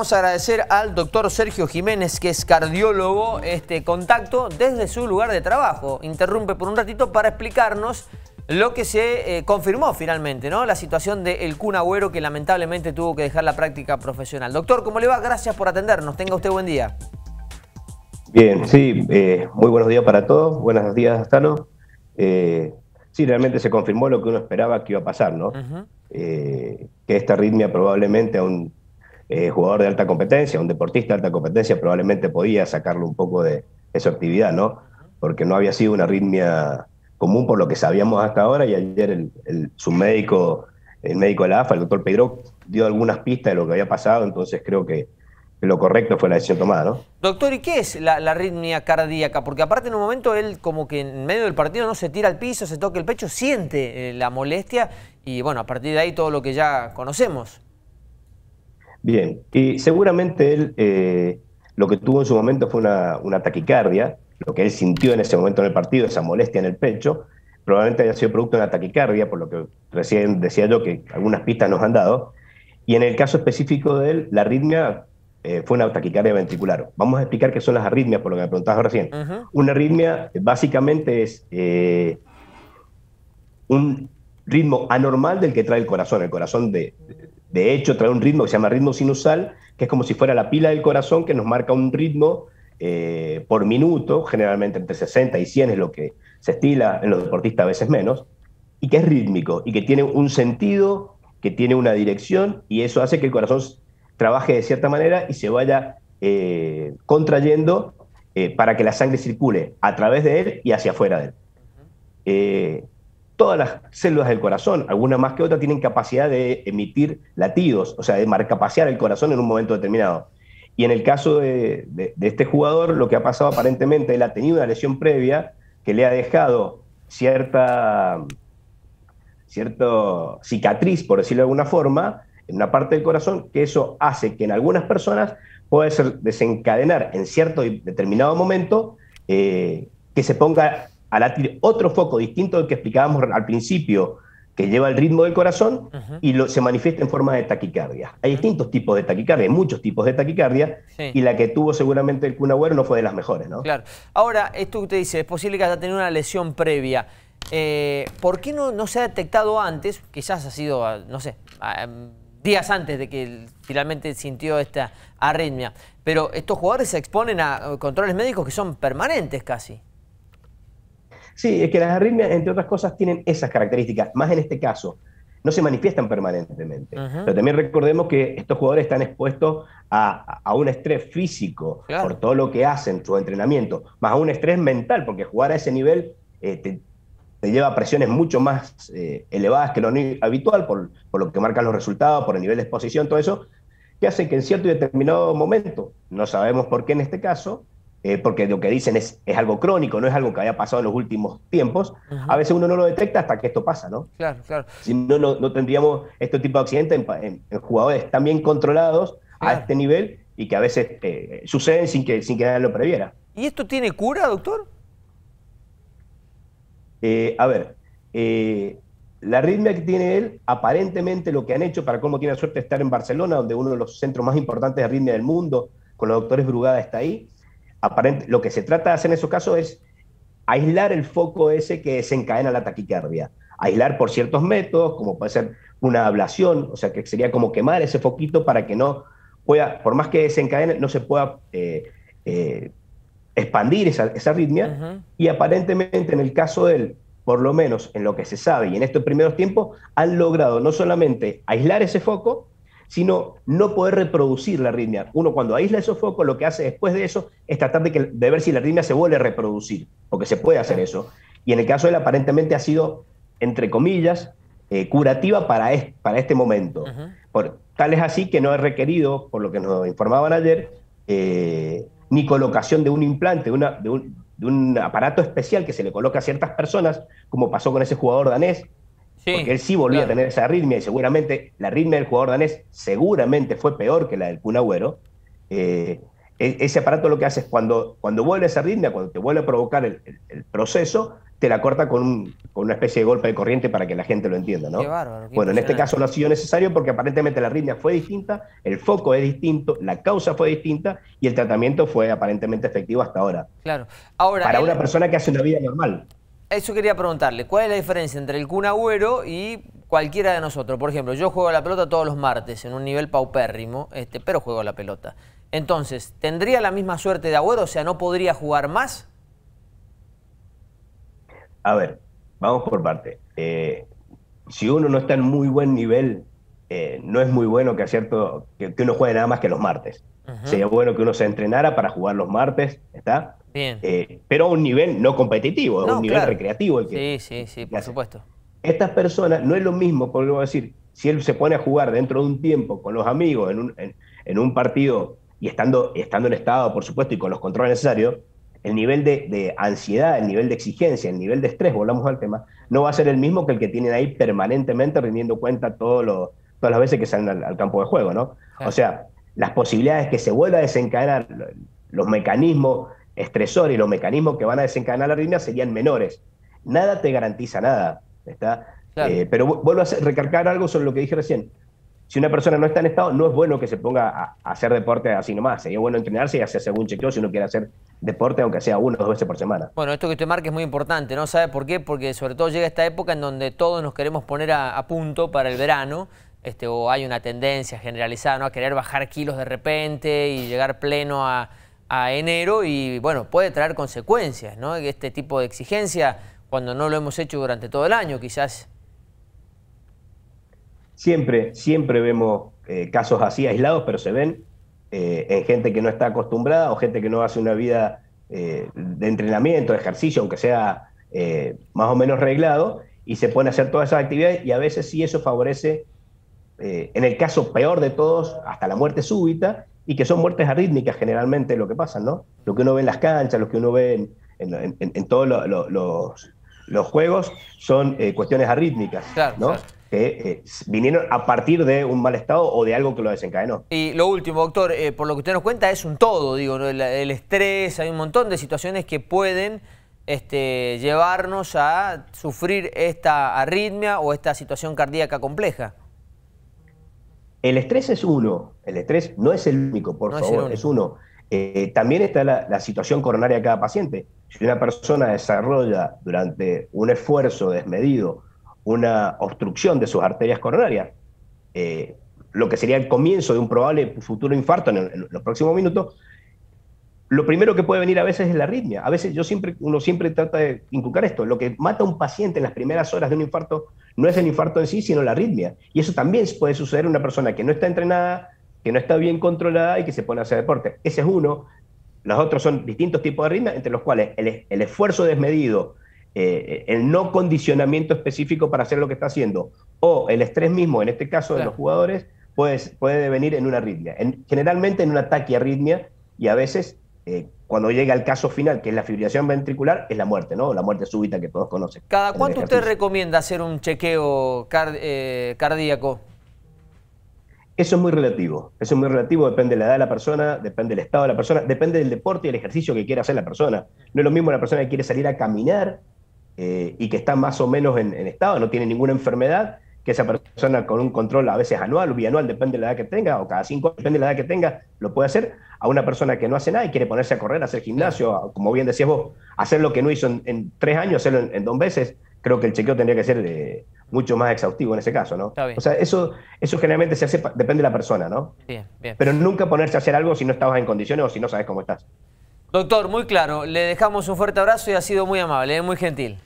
a agradecer al doctor Sergio Jiménez, que es cardiólogo, este contacto desde su lugar de trabajo. Interrumpe por un ratito para explicarnos lo que se eh, confirmó finalmente, ¿no? La situación del de Agüero que lamentablemente tuvo que dejar la práctica profesional. Doctor, ¿cómo le va? Gracias por atendernos. Tenga usted buen día. Bien, sí, eh, muy buenos días para todos. Buenos días, Astano. Eh, sí, realmente se confirmó lo que uno esperaba que iba a pasar, ¿no? Eh, que esta arritmia probablemente aún eh, jugador de alta competencia, un deportista de alta competencia, probablemente podía sacarlo un poco de, esa su actividad, ¿no? Porque no había sido una arritmia común por lo que sabíamos hasta ahora y ayer el, su médico, el médico de la AFA, el doctor Pedro, dio algunas pistas de lo que había pasado, entonces creo que, lo correcto fue la decisión tomada, ¿no? Doctor, ¿y qué es la, arritmia cardíaca? Porque aparte en un momento él como que en medio del partido no se tira al piso, se toca el pecho, siente eh, la molestia y bueno, a partir de ahí todo lo que ya conocemos. Bien, y seguramente él eh, lo que tuvo en su momento fue una, taquicardia, lo que él sintió en ese momento en el partido, esa molestia en el pecho, probablemente haya sido producto de una taquicardia, por lo que recién decía yo que algunas pistas nos han dado, y en el caso específico de él, la arritmia eh, fue una taquicardia ventricular. Vamos a explicar qué son las arritmias, por lo que me preguntabas recién. Una arritmia eh, básicamente es un ritmo anormal del que trae el corazón. El corazón de, de hecho, trae un ritmo que se llama ritmo sinusal, que es como si fuera la pila del corazón que nos marca un ritmo eh, por minuto, generalmente entre 60 y 100 es lo que se estila en los deportistas, a veces menos, y que es rítmico y que tiene un sentido, que tiene una dirección, y eso hace que el corazón trabaje de cierta manera y se vaya eh, contrayendo eh, para que la sangre circule a través de él y hacia afuera de él todas las células del corazón, algunas más que otra, tienen capacidad de emitir latidos, o sea, de marcapasear el corazón en un momento determinado. Y en el caso de, este jugador, lo que ha pasado aparentemente, él ha tenido una lesión previa que le ha dejado cierta, cicatriz, por decirlo de alguna forma, en una parte del corazón, que eso hace que en algunas personas pueda desencadenar en cierto y determinado momento eh, que se ponga al otro foco distinto al que explicábamos al principio, que lleva el ritmo del corazón y lo, se manifiesta en forma de taquicardia. Hay distintos tipos de taquicardia, hay muchos tipos de taquicardia, y la que tuvo seguramente el Kun no fue de las mejores, ¿no? Claro. Ahora, esto que usted dice, es posible que haya tenido una lesión previa. Eh, ¿Por qué no, no, se ha detectado antes? Quizás ha sido, ah, no sé, ah, em, días antes de que finalmente sintió esta arritmia. Pero estos jugadores se exponen a eh, controles médicos que son permanentes casi. Sí, es que las arritmias, entre otras cosas, tienen esas características, más en este caso. No se manifiestan permanentemente. Pero también recordemos que estos jugadores están expuestos a, un estrés físico por todo lo que hacen, su entrenamiento, más a un estrés mental, porque jugar a ese nivel eh, te, lleva a presiones mucho más eh, elevadas que lo habitual, por, por, lo que marcan los resultados, por el nivel de exposición, todo eso, que hace que en cierto y determinado momento, no sabemos por qué en este caso, eh, porque lo que dicen es, algo crónico, no es algo que haya pasado en los últimos tiempos, a veces uno no lo detecta hasta que esto pasa, ¿no? Claro, claro. Si no, no, tendríamos este tipo de accidentes en, jugadores tan bien controlados a este nivel y que a veces eh, suceden sin que, sin que nadie lo previera. ¿Y esto tiene cura, doctor? Eh, a ver, la arritmia que tiene él, aparentemente lo que han hecho, para cómo tiene la suerte de estar en Barcelona, donde uno de los centros más importantes de arritmia del mundo, con los doctores Brugada está ahí, lo que se trata de hacer en esos casos es aislar el foco ese que desencadena la taquicardia. Aislar por ciertos métodos, como puede ser una ablación, o sea, que sería como quemar ese foquito para que no pueda, por más que desencadene, no se pueda eh, eh, expandir esa, arritmia. Y aparentemente en el caso de él, por lo menos en lo que se sabe y en estos primeros tiempos, han logrado no solamente aislar ese foco, sino no poder reproducir la arritmia. Uno cuando aísla esos focos, lo que hace después de eso es tratar de, que, de ver si la arritmia se vuelve a reproducir, porque se puede hacer eso. Y en el caso de él, aparentemente ha sido, entre comillas, eh, curativa para, este momento. tal es así que no es requerido, por lo que nos informaban ayer, eh, ni colocación de un implante, de un aparato especial que se le coloca a ciertas personas, como pasó con ese jugador danés, porque él sí volvió a tener esa arritmia y seguramente la arritmia del jugador danés seguramente fue peor que la del Kun eh, e-, ese aparato lo que hace es cuando, cuando vuelve esa arritmia, cuando te vuelve a provocar el, proceso, te la corta con, una especie de golpe de corriente para que la gente lo entienda, bueno, en este caso no ha sido necesario porque aparentemente la arritmia fue distinta, el foco es distinto, la causa fue distinta y el tratamiento fue aparentemente efectivo hasta ahora. Claro. Ahora, para una persona que hace una vida normal. Eso quería preguntarle, ¿cuál es la diferencia entre el Kun y cualquiera de nosotros? Por ejemplo, yo juego a la pelota todos los martes en un nivel paupérrimo, este, pero juego a la pelota. Entonces, ¿tendría la misma suerte de Agüero? O sea, ¿no podría jugar más? A ver, vamos por parte. Eh, si uno no está en muy buen nivel eh, no es muy bueno que, que, uno juegue nada más que los martes. Sería bueno que uno se entrenara para jugar los martes, ¿está? Bien. Eh, pero a un nivel no competitivo, a un nivel recreativo. El que sí, sí, sí, por supuesto. Estas personas no es lo mismo, por a decir, si él se pone a jugar dentro de un tiempo con los amigos en un, en, un partido y estando, estando en estado, por supuesto, y con los controles necesarios, el nivel de, de, ansiedad, el nivel de exigencia, el nivel de estrés, volvamos al tema, no va a ser el mismo que el que tienen ahí permanentemente rindiendo cuenta todos los todas las veces que salen al, campo de juego, ¿no? O sea, las posibilidades que se vuelva a desencadenar los mecanismos estresores, y los mecanismos que van a desencadenar la arritmia serían menores. Nada te garantiza nada, ¿está? Eh, pero vuelvo a recargar algo sobre lo que dije recién. Si una persona no está en estado, no es bueno que se ponga a, hacer deporte así nomás. Sería bueno entrenarse y hacerse algún chequeo si uno quiere hacer deporte, aunque sea uno o dos veces por semana. Bueno, esto que usted marca es muy importante, ¿no? ¿Sabe por qué? Porque sobre todo llega esta época en donde todos nos queremos poner a, a punto para el verano, este, o hay una tendencia generalizada ¿no? a querer bajar kilos de repente y llegar pleno a, enero y bueno, puede traer consecuencias, ¿no? Este tipo de exigencia cuando no lo hemos hecho durante todo el año, quizás. Siempre, siempre vemos eh, casos así aislados, pero se ven eh, en gente que no está acostumbrada o gente que no hace una vida eh, de entrenamiento, de ejercicio, aunque sea más o menos reglado, y se pone a hacer todas esas actividades y a veces sí eso favorece eh, en el caso peor de todos, hasta la muerte súbita, y que son muertes arrítmicas generalmente lo que pasa, ¿no? Lo que uno ve en las canchas, lo que uno ve en, todos los, juegos, son eh, cuestiones arrítmicas, ¿no? Que eh, vinieron a partir de un mal estado o de algo que lo desencadenó. Y lo último, doctor, por lo que usted nos cuenta, es un todo, digo, ¿no? el, estrés, hay un montón de situaciones que pueden este, llevarnos a sufrir esta arritmia o esta situación cardíaca compleja. El estrés es uno, el estrés no es el único, por favor, es, uno. Eh, también está la, situación coronaria de cada paciente. Si una persona desarrolla durante un esfuerzo desmedido una obstrucción de sus arterias coronarias, eh, lo que sería el comienzo de un probable futuro infarto en, los próximos minutos, lo primero que puede venir a veces es la arritmia. A veces yo siempre, uno siempre trata de inculcar esto. Lo que mata a un paciente en las primeras horas de un infarto no es el infarto en sí, sino la arritmia. Y eso también puede suceder en una persona que no está entrenada, que no está bien controlada y que se pone a hacer deporte. Ese es uno. Los otros son distintos tipos de arritmia, entre los cuales el, esfuerzo desmedido, eh, el no condicionamiento específico para hacer lo que está haciendo, o el estrés mismo, en este caso de los jugadores, puede, venir en una arritmia. En, generalmente en una arritmia y a veces eh, cuando llega el caso final, que es la fibrilación ventricular, es la muerte, ¿no? La muerte súbita que todos conocen. ¿Cada cuánto usted recomienda hacer un chequeo eh, cardíaco? Eso es muy relativo. Eso es muy relativo, depende de la edad de la persona, depende del estado de la persona, depende del deporte y el ejercicio que quiera hacer la persona. No es lo mismo la persona que quiere salir a caminar eh, y que está más o menos en estado, no tiene ninguna enfermedad, que esa persona con un control a veces anual o bianual, depende de la edad que tenga, o cada cinco años, depende de la edad que tenga, lo puede hacer, a una persona que no hace nada y quiere ponerse a correr, hacer gimnasio, como bien decías vos, hacer lo que no hizo en, tres años, hacerlo en, dos veces, creo que el chequeo tendría que ser eh, mucho más exhaustivo en ese caso, ¿no? O sea, eso, eso generalmente se hace, depende de la persona, ¿no? Bien, bien. Pero nunca ponerse a hacer algo si no estabas en condiciones o si no sabes cómo estás. Doctor, muy claro, le dejamos un fuerte abrazo y ha sido muy amable, eh, muy gentil.